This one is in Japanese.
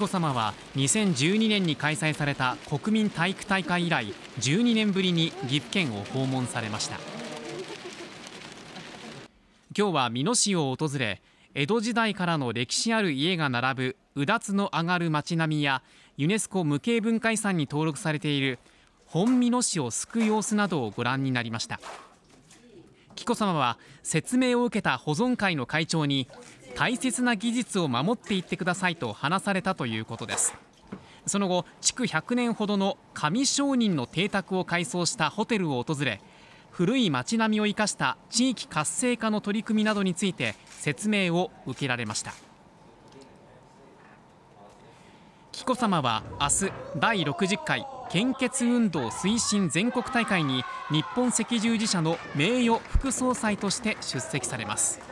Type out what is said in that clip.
子さまは2012年に開催された国民体育大会以来12年ぶりに岐阜県を訪問されました今日は美濃市を訪れ江戸時代からの歴史ある家が並ぶうだつの上がる町並みやユネスコ無形文化遺産に登録されている本美濃市を救う様子などをご覧になりました紀子さまは説明を受けた保存会の会長に大切な技術を守っていってくださいと話されたということですその後築100年ほどの上商人の邸宅を改装したホテルを訪れ古い町並みを生かした地域活性化の取り組みなどについて説明を受けられました紀子さまは明日第60回献血運動推進全国大会に日本赤十字社の名誉副総裁として出席されます